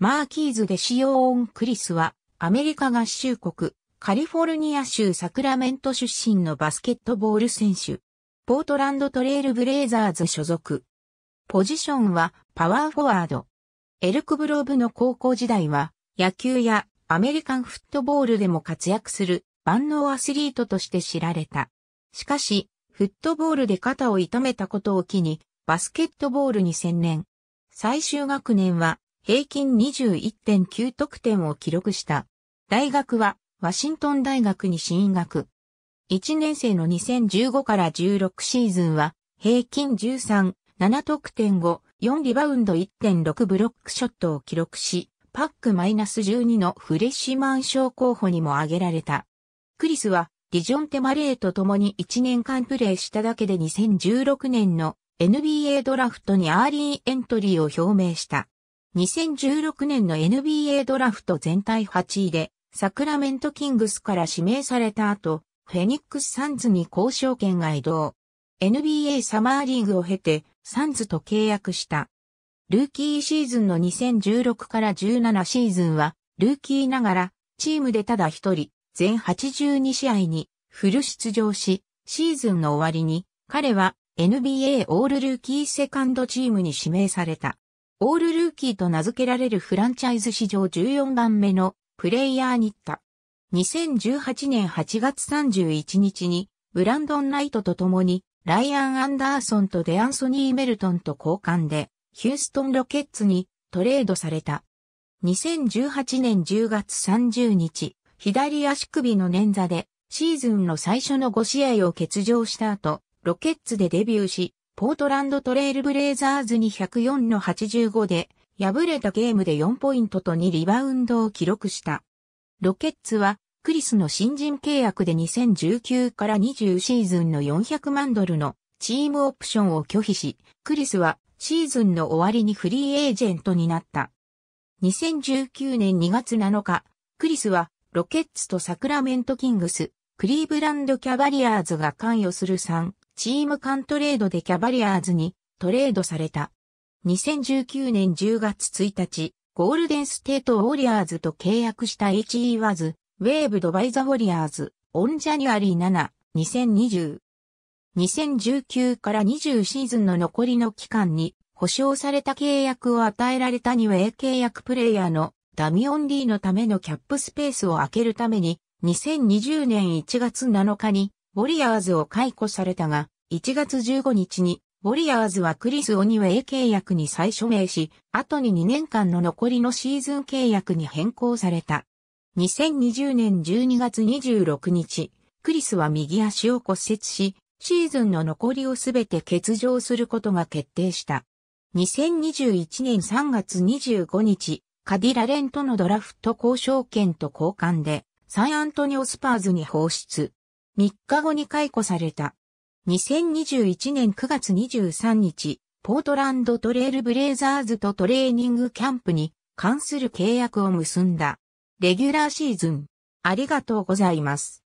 マーキーズ・デシオーン・クリスは、アメリカ合衆国、カリフォルニア州サクラメント出身のバスケットボール選手。ポートランドトレイルブレイザーズ所属。ポジションはパワーフォワード。エルクブローブの高校時代は野球やアメリカンフットボールでも活躍する万能アスリートとして知られた。しかし、フットボールで肩を痛めたことを機にバスケットボールに専念。最終学年は平均21.9得点を記録した。大学は、ワシントン大学に進学。1年生の2015から16シーズンは、平均13、7得点後、4リバウンド1.6ブロックショットを記録し、パックマイナス12のフレッシュマン賞候補にも挙げられた。クリスは、ディジョン・テマレーと共に1年間プレーしただけで2016年の NBA ドラフトにアーリーエントリーを表明した。2016年の NBA ドラフト全体8位で、サクラメントキングスから指名された後、フェニックス・サンズに交渉権が移動。NBA サマーリーグを経て、サンズと契約した。ルーキーシーズンの2016から17シーズンは、ルーキーながら、チームでただ一人、全82試合にフル出場し、シーズンの終わりに、彼は NBA オールルーキーセカンドチームに指名された。オールルーキーと名付けられるフランチャイズ史上14番目のプレイヤーにった。2018年8月31日にブランドン・ナイトと共にライアン・アンダーソンとデアンソニー・メルトンと交換でヒューストン・ロケッツにトレードされた。2018年10月30日、左足首の捻挫でシーズンの最初の5試合を欠場した後、ロケッツでデビューし、ポートランドトレイルブレイザーズに104の85で、敗れたゲームで4ポイントと2リバウンドを記録した。ロケッツは、クリスの新人契約で2019から20シーズンの400万ドルのチームオプションを拒否し、クリスはシーズンの終わりにフリーエージェントになった。2019年2月7日、クリスはロケッツとサクラメントキングス、クリーブランドキャバリアーズが関与する3チーム間トレードでキャバリアーズにトレードされた。2019年10月1日、ゴールデンステートウォリアーズと契約した HE ワズ、ウェーブドバイザウォリアーズ、オンジャニュアリー7、2020。2019から20シーズンの残りの期間に、保証された契約を与えられた2ウェイ契約プレイヤーのダミオン・リーのためのキャップスペースを空けるために、2020年1月7日にウォリアーズを解雇されたが、1月15日に、ウォリアーズはクリス・オニウェイ契約に再署名し、後に2年間の残りのシーズン契約に変更された。2020年12月26日、クリスは右足を骨折し、シーズンの残りをすべて欠場することが決定した。2021年3月25日、カディラレンとのドラフト交渉権と交換で、サンアントニオスパーズに放出。3日後に解雇された。2021年9月23日、ポートランドトレールブレイザーズとトレーニングキャンプに関する契約を結んだ。レギュラーシーズン、ありがとうございます。